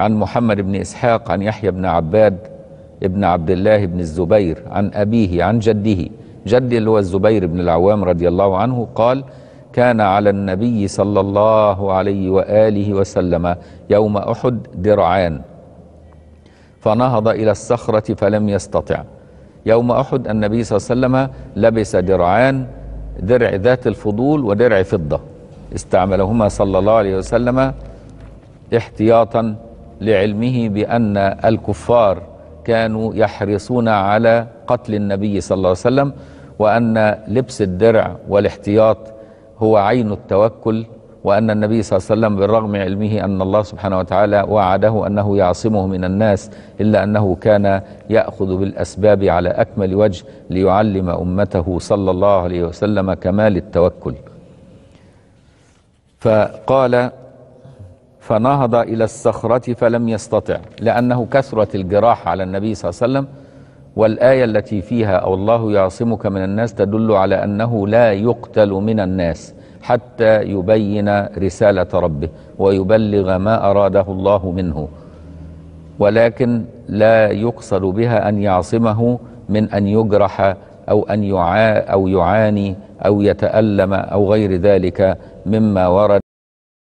عن محمد بن إسحاق عن يحيى بن عباد ابن عبد الله بن الزبير عن أبيه عن جده جدي اللي هو الزبير بن العوام رضي الله عنه قال كان على النبي صلى الله عليه وآله وسلم يوم أحد درعان فنهض إلى الصخرة فلم يستطع يوم أحد النبي صلى الله عليه وسلم لبس درعان درع ذات الفضول ودرع فضة استعملهما صلى الله عليه وسلم احتياطا لعلمه بأن الكفار كانوا يحرصون على قتل النبي صلى الله عليه وسلم وأن لبس الدرع والاحتياط هو عين التوكل وأن النبي صلى الله عليه وسلم بالرغم علمه أن الله سبحانه وتعالى وعده أنه يعصمه من الناس إلا أنه كان يأخذ بالأسباب على أكمل وجه ليعلم أمته صلى الله عليه وسلم كمال التوكل فقال فنهض إلى الصخرة فلم يستطع لأنه كثرة الجراح على النبي صلى الله عليه وسلم والآية التي فيها أو الله يعصمك من الناس تدل على أنه لا يقتل من الناس حتى يبين رسالة ربه ويبلغ ما أراده الله منه ولكن لا يقصد بها أن يعصمه من أن يجرح أو أن يعا أو يعاني أو يتألم أو غير ذلك مما ورد